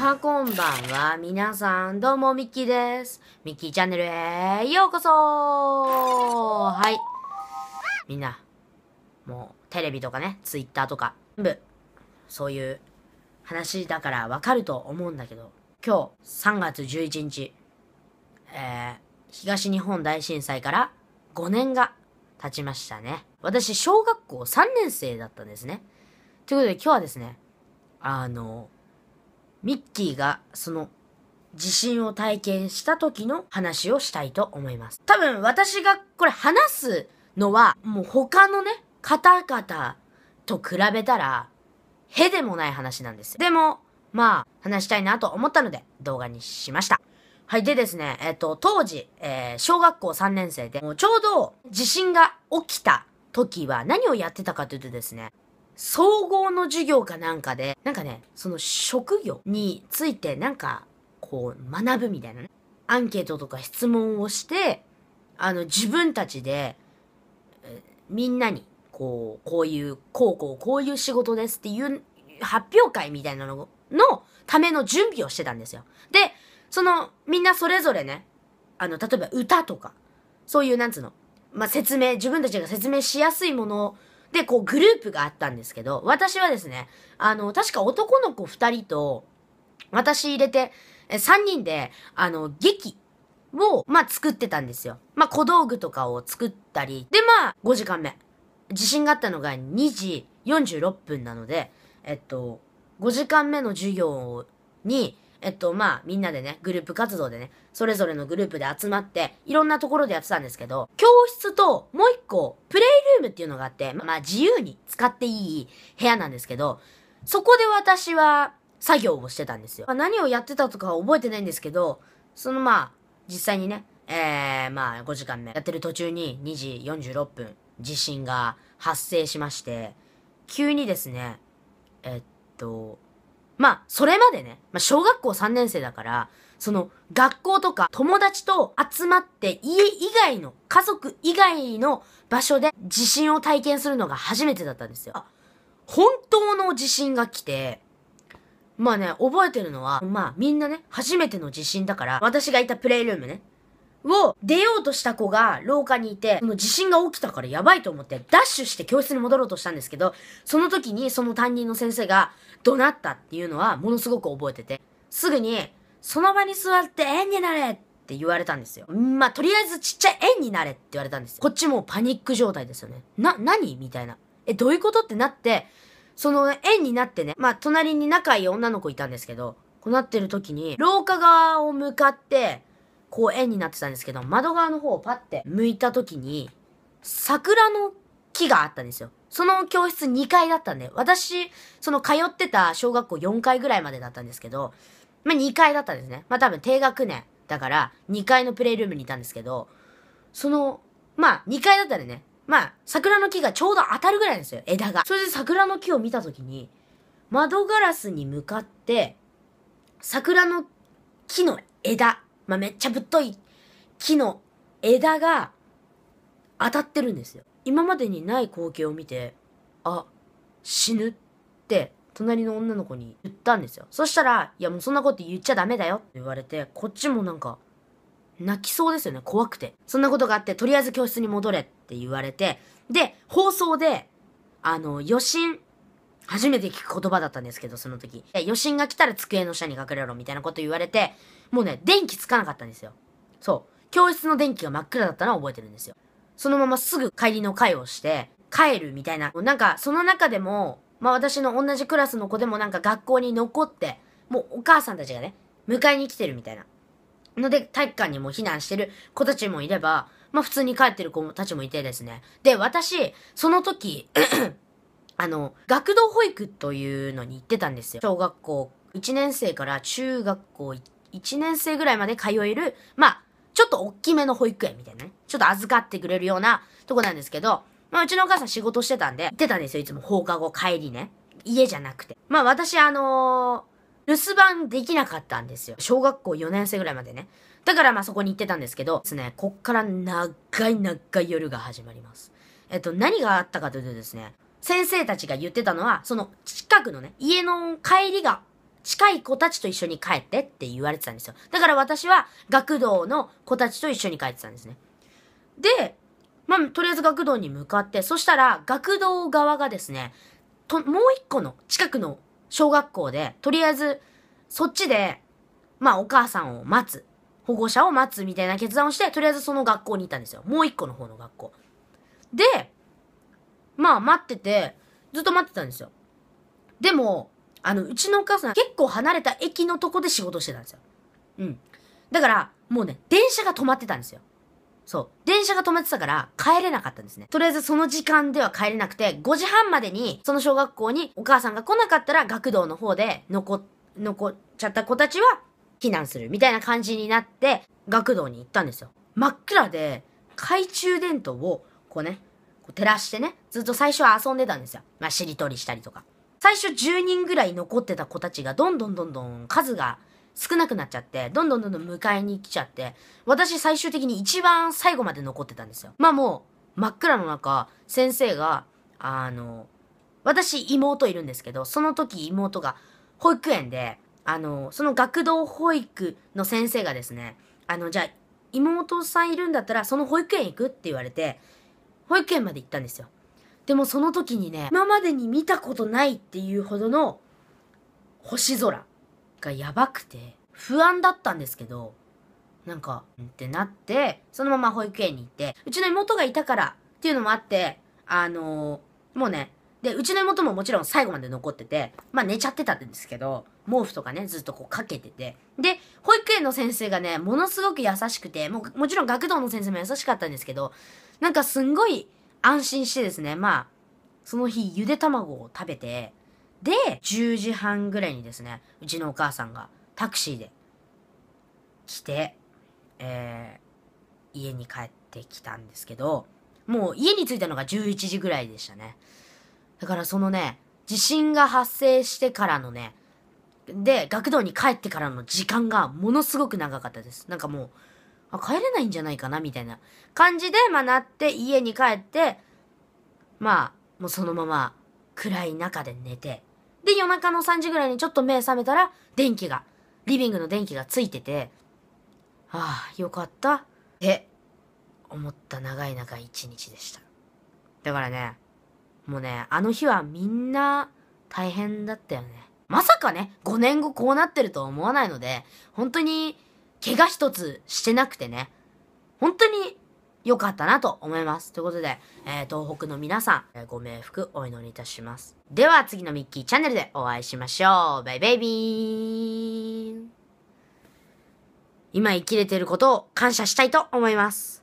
はこんばんは。皆さん、どうも、ミッキーです。ミッキーチャンネルへようこそはい。みんな、もう、テレビとかね、ツイッターとか、全部、そういう話だからわかると思うんだけど、今日、3月11日、えー、東日本大震災から5年が経ちましたね。私、小学校3年生だったんですね。ということで、今日はですね、あの、ミッキーがその地震を体験した時の話をしたいと思います。多分私がこれ話すのはもう他のね、方々と比べたら、へでもない話なんですよ。でも、まあ、話したいなと思ったので動画にしました。はい。でですね、えっ、と、当時、えー、小学校3年生で、もうちょうど地震が起きた時は何をやってたかというとですね、総合の授業かなんかで、なんかね、その職業についてなんか、こう、学ぶみたいな、ね、アンケートとか質問をして、あの、自分たちで、みんなに、こう、こういう、こうこう、こういう仕事ですっていう発表会みたいなののための準備をしてたんですよ。で、その、みんなそれぞれね、あの、例えば歌とか、そういう、なんつうの、まあ、説明、自分たちが説明しやすいもので、こうグループがあったんですけど、私はですね、あの、確か男の子二人と、私入れて、三人で、あの、劇を、まあ、作ってたんですよ。まあ、小道具とかを作ったり、で、まあ、5時間目。地震があったのが2時46分なので、えっと、5時間目の授業に、えっと、まあ、みんなでね、グループ活動でね、それぞれのグループで集まって、いろんなところでやってたんですけど、教室ともう一個、プレイルームっていうのがあって、まあ、自由に使っていい部屋なんですけど、そこで私は作業をしてたんですよ。まあ、何をやってたとかは覚えてないんですけど、そのまあ、実際にね、えー、まあ、5時間目やってる途中に2時46分、地震が発生しまして、急にですね、えっと、まあ、それまでね、まあ、小学校3年生だから、その、学校とか友達と集まって家以外の、家族以外の場所で地震を体験するのが初めてだったんですよ。本当の地震が来て、まあね、覚えてるのは、まあみんなね、初めての地震だから、私がいたプレイルームね、を出ようとした子が廊下にいて、もう地震が起きたからやばいと思ってダッシュして教室に戻ろうとしたんですけど、その時にその担任の先生が怒鳴ったっていうのはものすごく覚えてて、すぐにその場に座って縁になれって言われたんですよ。まあ、とりあえずちっちゃい縁になれって言われたんですよ。こっちもパニック状態ですよね。な、何みたいな。え、どういうことってなって、その縁になってね、まあ、隣に仲いい女の子いたんですけど、こうなってる時に、廊下側を向かって、こう円になってたんですけど、窓側の方をパッて向いた時に、桜の木があったんですよ。その教室2階だったんで、私、その通ってた小学校4階ぐらいまでだったんですけど、まあ、2階だったんですね。まあ、多分低学年だから、2階のプレイルームにいたんですけど、その、まあ、2階だったんでね、まあ、桜の木がちょうど当たるぐらいなんですよ、枝が。それで桜の木を見た時に、窓ガラスに向かって、桜の木の枝まあ、めっちゃぶっとい木の枝が当たってるんですよ。今までにない光景を見て、あ、死ぬって隣の女の子に言ったんですよ。そしたら、いやもうそんなこと言っちゃダメだよって言われて、こっちもなんか、泣きそうですよね、怖くて。そんなことがあって、とりあえず教室に戻れって言われて、で、放送で、あの、余震初めて聞く言葉だったんですけど、その時。余震が来たら机の下に隠れろみたいなこと言われて、もうね、電気つかなかったんですよ。そう。教室の電気が真っ暗だったのは覚えてるんですよ。そのまますぐ帰りの会をして、帰るみたいな。なんか、その中でも、まあ私の同じクラスの子でもなんか学校に残って、もうお母さんたちがね、迎えに来てるみたいな。ので、体育館にも避難してる子たちもいれば、まあ普通に帰ってる子たちもいてですね。で、私、その時あの、学童保育というのに行ってたんですよ。小学校1年生から中学校1年生ぐらいまで通える、まあ、ちょっと大きめの保育園みたいなね。ちょっと預かってくれるようなとこなんですけど、まあ、うちのお母さん仕事してたんで、行ってたんですよ。いつも放課後帰りね。家じゃなくて。まあ、私、あのー、留守番できなかったんですよ。小学校4年生ぐらいまでね。だからまあそこに行ってたんですけど、ですね、こっから長い長い夜が始まります。えっと、何があったかというとですね、先生たちが言ってたのは、その近くのね、家の帰りが近い子たちと一緒に帰ってって言われてたんですよ。だから私は学童の子たちと一緒に帰ってたんですね。で、まあ、とりあえず学童に向かって、そしたら学童側がですね、と、もう一個の近くの小学校で、とりあえずそっちで、まあお母さんを待つ、保護者を待つみたいな決断をして、とりあえずその学校に行ったんですよ。もう一個の方の学校。で、まあ待ってて、ずっと待ってたんですよ。でも、あの、うちのお母さん結構離れた駅のとこで仕事してたんですよ。うん。だから、もうね、電車が止まってたんですよ。そう。電車が止まってたから帰れなかったんですね。とりあえずその時間では帰れなくて、5時半までにその小学校にお母さんが来なかったら学童の方で残、残っちゃった子たちは避難するみたいな感じになって学童に行ったんですよ。真っ暗で懐中電灯をこうね、照らしてね、ずっと最初は遊んでたんですよ。まあ、しりとりしたりとか。最初10人ぐらい残ってた子たちが、どんどんどんどん数が少なくなっちゃって、どんどんどんどん迎えに来ちゃって、私最終的に一番最後まで残ってたんですよ。まあもう、真っ暗の中、先生が、あの、私妹いるんですけど、その時妹が保育園で、あの、その学童保育の先生がですね、あの、じゃあ、妹さんいるんだったら、その保育園行くって言われて、保育園まで行ったんですよ。でもその時にね、今までに見たことないっていうほどの星空がやばくて、不安だったんですけど、なんか、んってなって、そのまま保育園に行って、うちの妹がいたからっていうのもあって、あのー、もうね、で、うちの妹ももちろん最後まで残ってて、まあ寝ちゃってたんですけど、毛布とかね、ずっとこうかけてて。で、保育園の先生がね、ものすごく優しくて、もうもちろん学童の先生も優しかったんですけど、なんかすんごい安心してですね、まあ、その日ゆで卵を食べて、で、10時半ぐらいにですね、うちのお母さんがタクシーで来て、えー、家に帰ってきたんですけど、もう家に着いたのが11時ぐらいでしたね。だからそのね、地震が発生してからのね、で、学童に帰ってからの時間がものすごく長かったです。なんかもう、あ、帰れないんじゃないかなみたいな感じで、まあなって、家に帰って、まあ、もうそのまま暗い中で寝て、で、夜中の3時ぐらいにちょっと目覚めたら、電気が、リビングの電気がついてて、ああ、よかった。って、思った長い長い一日でした。だからね、もうね、あの日はみんな大変だったよね。まさかね、5年後こうなってるとは思わないので、本当に怪我一つしてなくてね、本当に良かったなと思います。ということで、えー、東北の皆さん、えー、ご冥福お祈りいたします。では次のミッキーチャンネルでお会いしましょう。バイバイビー今生きれてることを感謝したいと思います。